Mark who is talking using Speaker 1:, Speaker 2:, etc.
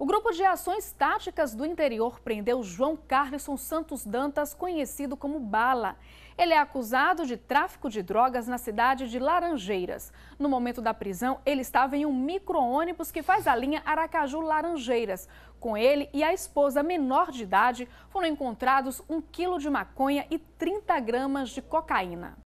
Speaker 1: O Grupo de Ações Táticas do Interior prendeu João Carlson Santos Dantas, conhecido como Bala. Ele é acusado de tráfico de drogas na cidade de Laranjeiras. No momento da prisão, ele estava em um micro-ônibus que faz a linha Aracaju-Laranjeiras. Com ele e a esposa menor de idade, foram encontrados um quilo de maconha e 30 gramas de cocaína.